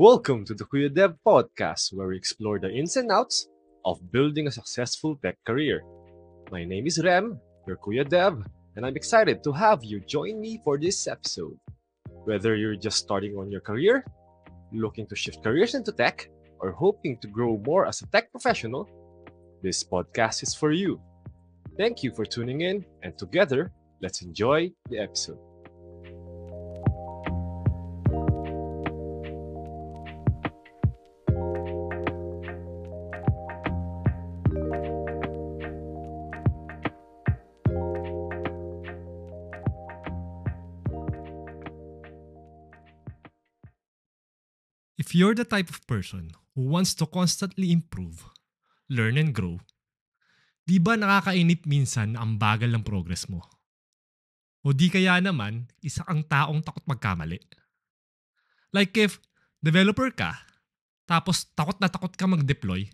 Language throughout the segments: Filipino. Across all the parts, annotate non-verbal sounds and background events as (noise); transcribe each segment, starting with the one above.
Welcome to the Kuya Dev podcast, where we explore the ins and outs of building a successful tech career. My name is Rem, your Kuya Dev, and I'm excited to have you join me for this episode. Whether you're just starting on your career, looking to shift careers into tech, or hoping to grow more as a tech professional, this podcast is for you. Thank you for tuning in, and together, let's enjoy the episode. you're the type of person who wants to constantly improve, learn and grow, di ba nakakainip minsan ang bagal ng progress mo? O di kaya naman, isa ang taong takot magkamali. Like if developer ka, tapos takot na takot ka mag-deploy,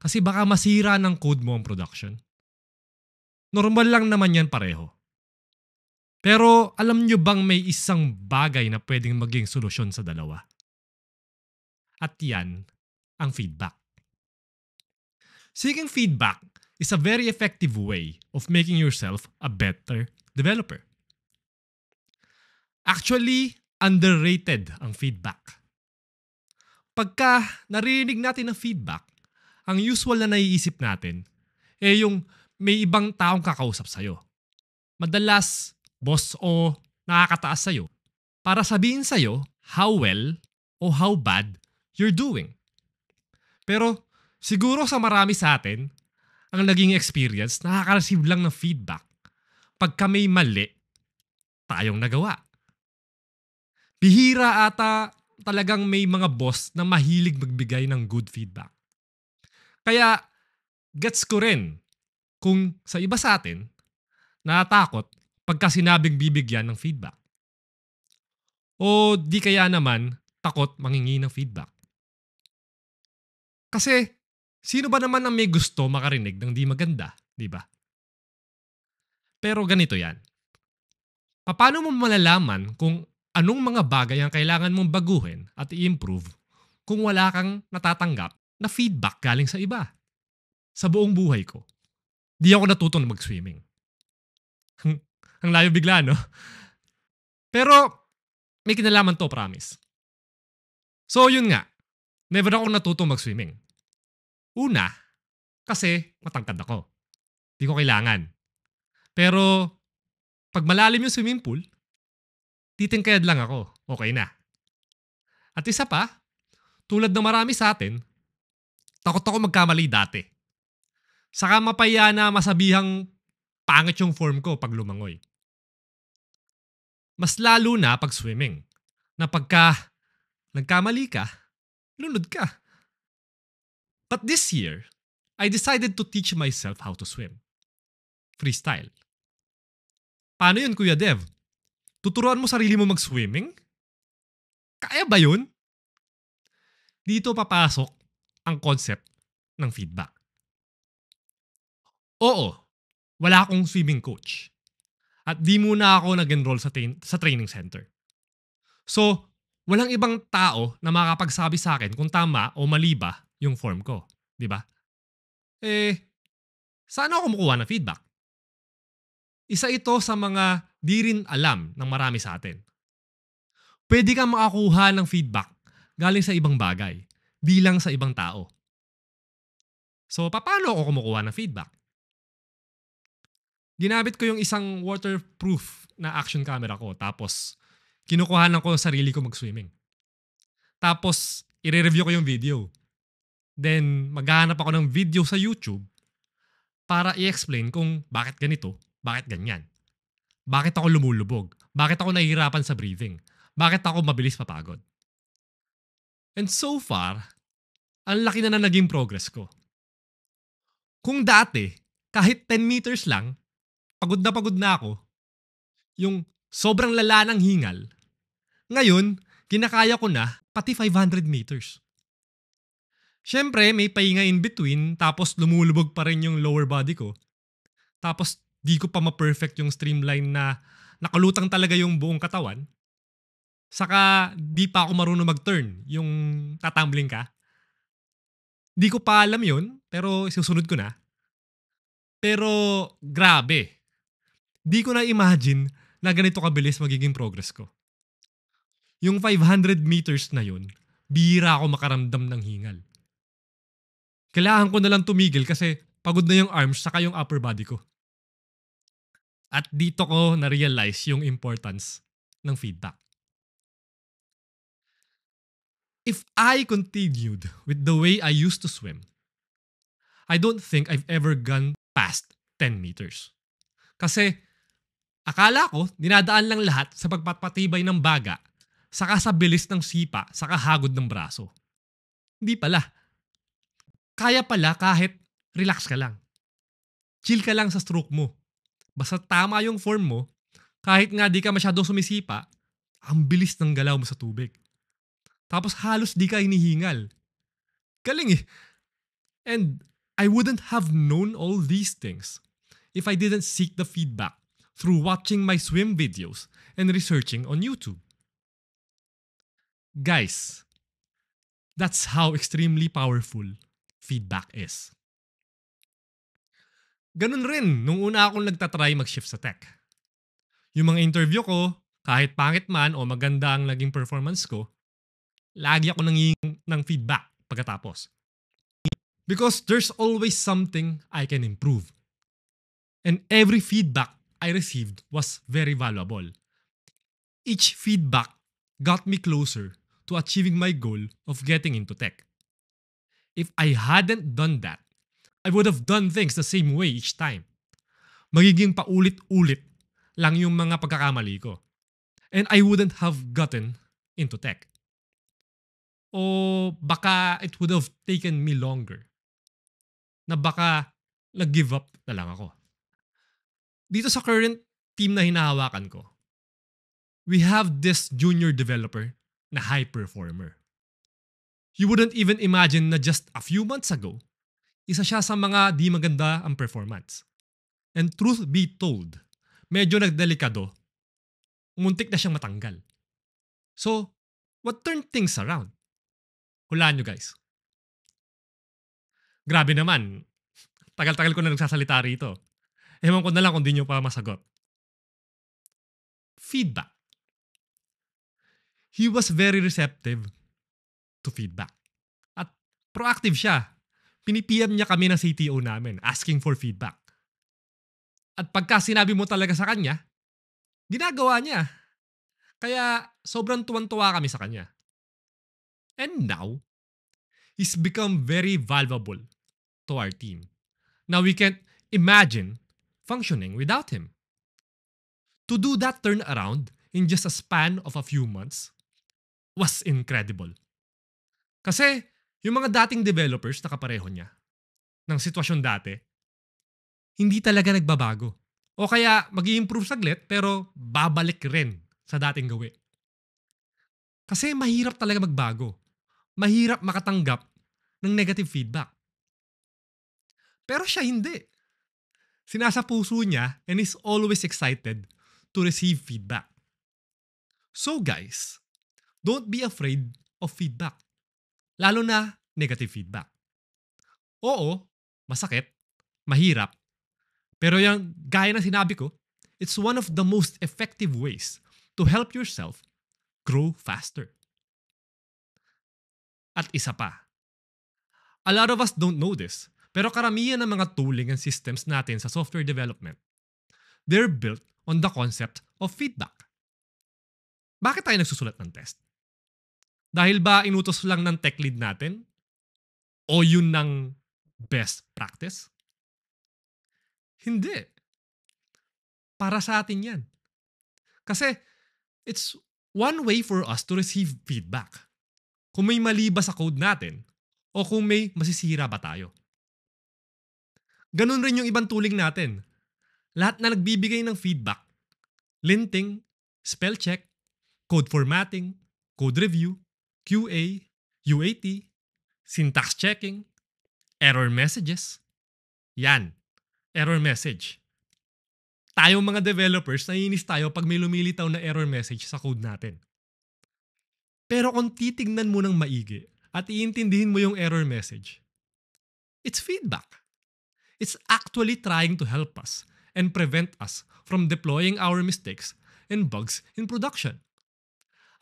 kasi baka masira ng code mo ang production. Normal lang naman yan pareho. Pero alam nyo bang may isang bagay na pwedeng maging solusyon sa dalawa? At yan ang feedback. Seeking feedback is a very effective way of making yourself a better developer. Actually, underrated ang feedback. Pagka narinig natin ang feedback, ang usual na naiisip natin eh yung may ibang taong kakausap sa'yo. Madalas, boss o nakakataas sa'yo para sabihin sa'yo how well o how bad you're doing. Pero siguro sa marami sa atin, ang naging experience, nakaka-receive lang ng feedback. Pagka may mali, tayong nagawa. Bihira ata talagang may mga boss na mahilig magbigay ng good feedback. Kaya gets ko rin kung sa iba sa atin, natatakot pagka sinabing bibigyan ng feedback. O di kaya naman takot mangingi ng feedback. Kasi, sino ba naman ang may gusto makarinig ng di maganda, di ba? Pero ganito yan. Paano mo malalaman kung anong mga bagay ang kailangan mong baguhin at i-improve kung wala kang natatanggap na feedback galing sa iba? Sa buong buhay ko, di ako natutong mag-swimming. Ang layo bigla, no? Pero may kinalaman to, promise. So yun nga, never ako natutong mag-swimming. Una, kasi matangkad ako. Hindi ko kailangan. Pero pag malalim yung swimming pool, titingkayad lang ako. Okay na. At isa pa, tulad ng marami sa atin, takot ako magkamali dati. Saka mapaya na masabihang pangit yung form ko pag lumangoy. Mas lalo na pag swimming, na pagka nagkamali ka, lunod ka. But this year, I decided to teach myself how to swim. Freestyle. Paano yun, Kuya Dev? Tuturuan mo sarili mo mag-swimming? Kaya ba yun? Dito papasok ang concept ng feedback. Oo, wala akong swimming coach. At di muna ako nag-enroll sa, tra- sa training center. So, walang ibang tao na makakapagsabi sa akin kung tama o mali ba yung form ko, di ba? Eh, saan ako kumukuha ng feedback? Isa ito sa mga di rin alam ng marami sa atin. Pwede kang makakuha ng feedback galing sa ibang bagay, di lang sa ibang tao. So, paano ako kumukuha ng feedback? Ginamit ko yung isang waterproof na action camera ko tapos kinukuhanan ko sarili ko mag-swimming. Tapos, i-review ko yung video. Then, maghahanap ako ng video sa YouTube para i-explain kung bakit ganito, bakit ganyan. Bakit ako lumulubog? Bakit ako nahihirapan sa breathing? Bakit ako mabilis papagod? And so far, ang laki na na naging progress ko. Kung dati, kahit 10 meters lang, pagod na pagod na ako, yung sobrang lala ng hingal, ngayon, kinakaya ko na pati 500 meters. Siyempre, may pahinga in between, tapos lumulubog pa rin yung lower body ko. Tapos, di ko pa ma-perfect yung streamline na nakalutang talaga yung buong katawan. Saka, di pa ako marunong mag-turn, yung tatumbling ka. Di ko pa alam yun, pero susunod ko na. Pero, grabe. Di ko na imagine na ganito kabilis magiging progress ko. Yung 500 meters na yun, bihira ako makaramdam ng hingal kailangan ko na lang tumigil kasi pagod na yung arms saka yung upper body ko. At dito ko na-realize yung importance ng feedback. If I continued with the way I used to swim, I don't think I've ever gone past 10 meters. Kasi akala ko, dinadaan lang lahat sa pagpapatibay ng baga, saka sa bilis ng sipa, saka hagod ng braso. Hindi pala kaya pala kahit relax ka lang. Chill ka lang sa stroke mo. Basta tama yung form mo, kahit nga di ka masyadong sumisipa, ang bilis ng galaw mo sa tubig. Tapos halos di ka hinihingal. Galing eh. And I wouldn't have known all these things if I didn't seek the feedback through watching my swim videos and researching on YouTube. Guys, that's how extremely powerful feedback is. Ganun rin, nung una akong nagtatry mag-shift sa tech. Yung mga interview ko, kahit pangit man o maganda ang naging performance ko, lagi ako nangingin ng feedback pagkatapos. Because there's always something I can improve. And every feedback I received was very valuable. Each feedback got me closer to achieving my goal of getting into tech if I hadn't done that, I would have done things the same way each time. Magiging paulit-ulit lang yung mga pagkakamali ko. And I wouldn't have gotten into tech. O baka it would have taken me longer. Na baka nag-give up na lang ako. Dito sa current team na hinahawakan ko, we have this junior developer na high performer. You wouldn't even imagine na just a few months ago, isa siya sa mga di maganda ang performance. And truth be told, medyo nagdelikado. Muntik na siyang matanggal. So, what turned things around? Hulaan nyo guys. Grabe naman. Tagal-tagal ko na nagsasalita rito. Ewan ko na lang kung di nyo pa masagot. Feedback. He was very receptive to feedback. At proactive siya. Pinipm niya kami ng CTO namin, asking for feedback. At pagka sinabi mo talaga sa kanya, ginagawa niya. Kaya sobrang tuwan-tuwa kami sa kanya. And now, he's become very valuable to our team. Now we can't imagine functioning without him. To do that turnaround in just a span of a few months was incredible. Kasi yung mga dating developers na kapareho niya ng sitwasyon dati, hindi talaga nagbabago. O kaya mag improve saglit pero babalik rin sa dating gawi. Kasi mahirap talaga magbago. Mahirap makatanggap ng negative feedback. Pero siya hindi. Sinasa puso niya and is always excited to receive feedback. So guys, don't be afraid of feedback. Lalo na negative feedback. Oo, masakit, mahirap, pero yung gaya ng sinabi ko, it's one of the most effective ways to help yourself grow faster. At isa pa. A lot of us don't know this, pero karamihan ng mga tooling and systems natin sa software development, they're built on the concept of feedback. Bakit tayo nagsusulat ng test? Dahil ba inutos lang ng tech lead natin? O yun ng best practice? Hindi. Para sa atin yan. Kasi it's one way for us to receive feedback. Kung may mali ba sa code natin o kung may masisira ba tayo. Ganun rin yung ibang tuling natin. Lahat na nagbibigay ng feedback. Linting, spell check, code formatting, code review, QA, UAT, syntax checking, error messages. Yan, error message. Tayo mga developers, naiinis tayo pag may lumilitaw na error message sa code natin. Pero kung titignan mo ng maigi at iintindihin mo yung error message, it's feedback. It's actually trying to help us and prevent us from deploying our mistakes and bugs in production.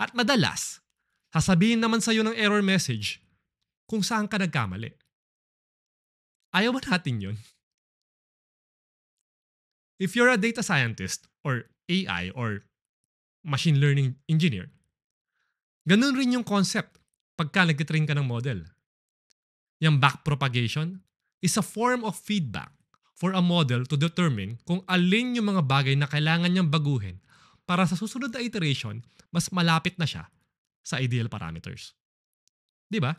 At madalas, Sasabihin naman sa'yo ng error message kung saan ka nagkamali. Ayaw ba natin yun? If you're a data scientist or AI or machine learning engineer, ganun rin yung concept pagka nag-train ka ng model. Yung backpropagation is a form of feedback for a model to determine kung alin yung mga bagay na kailangan niyang baguhin para sa susunod na iteration, mas malapit na siya sa ideal parameters. 'Di ba?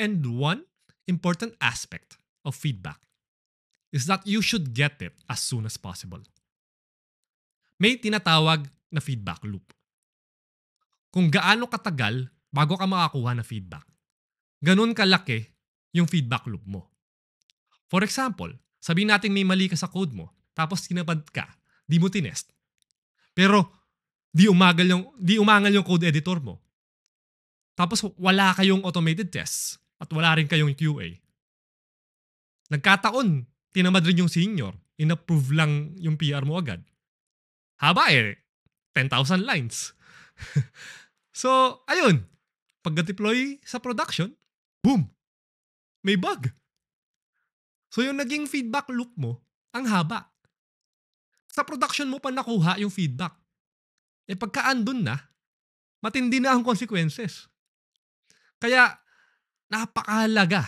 And one important aspect of feedback is that you should get it as soon as possible. May tinatawag na feedback loop. Kung gaano katagal bago ka makakuha ng feedback, ganun kalaki yung feedback loop mo. For example, sabihin natin may mali ka sa code mo, tapos tinabad ka, di mo tinest. Pero di umagal yung di umangal yung code editor mo. Tapos wala kayong automated test at wala rin kayong QA. Nagkataon, tinamad rin yung senior. Inapprove lang yung PR mo agad. Haba eh. 10,000 lines. (laughs) so, ayun. Pagka-deploy sa production, boom! May bug. So yung naging feedback loop mo, ang haba. Sa production mo pa nakuha yung feedback eh pagkaandun na, matindi na ang consequences. Kaya napakahalaga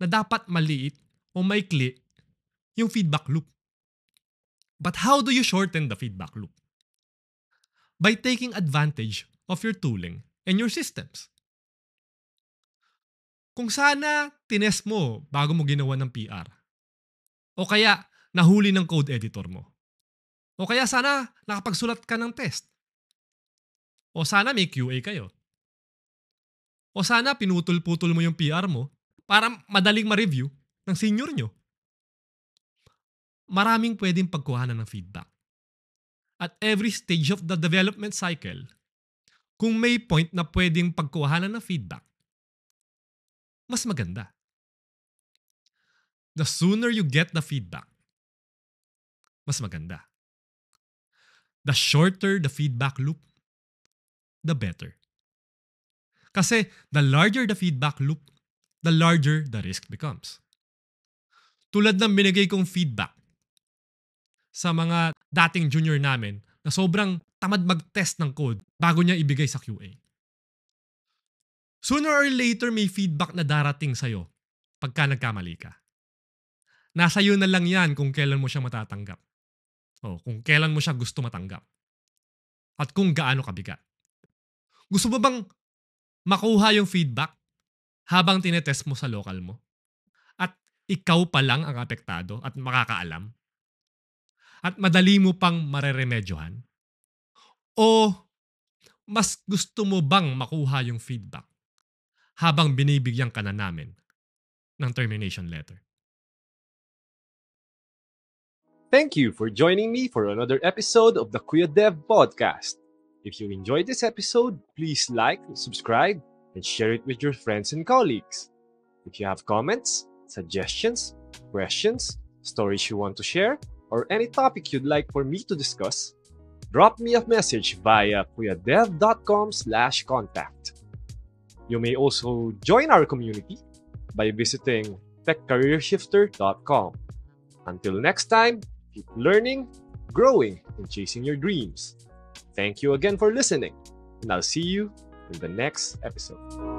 na dapat maliit o maikli yung feedback loop. But how do you shorten the feedback loop? By taking advantage of your tooling and your systems. Kung sana tines mo bago mo ginawa ng PR, o kaya nahuli ng code editor mo, o kaya sana nakapagsulat ka ng test, o sana may QA kayo. O sana pinutol-putol mo yung PR mo para madaling ma-review ng senior nyo. Maraming pwedeng pagkuhanan ng feedback. At every stage of the development cycle, kung may point na pwedeng pagkuhanan ng feedback, mas maganda. The sooner you get the feedback, mas maganda. The shorter the feedback loop, the better. Kasi the larger the feedback loop, the larger the risk becomes. Tulad ng binigay kong feedback sa mga dating junior namin na sobrang tamad mag-test ng code bago niya ibigay sa QA. Sooner or later may feedback na darating sa'yo pagka nagkamali ka. Nasa iyo na lang yan kung kailan mo siya matatanggap. O kung kailan mo siya gusto matanggap. At kung gaano kabigat. Gusto mo bang makuha yung feedback habang tinetest mo sa local mo? At ikaw pa lang ang apektado at makakaalam? At madali mo pang mareremedyohan? O mas gusto mo bang makuha yung feedback habang binibigyan ka na namin ng termination letter? Thank you for joining me for another episode of the Kuya Dev Podcast. If you enjoyed this episode, please like, subscribe, and share it with your friends and colleagues. If you have comments, suggestions, questions, stories you want to share, or any topic you'd like for me to discuss, drop me a message via puyadevcom slash contact. You may also join our community by visiting techcareershifter.com. Until next time, keep learning, growing, and chasing your dreams. Thank you again for listening, and I'll see you in the next episode.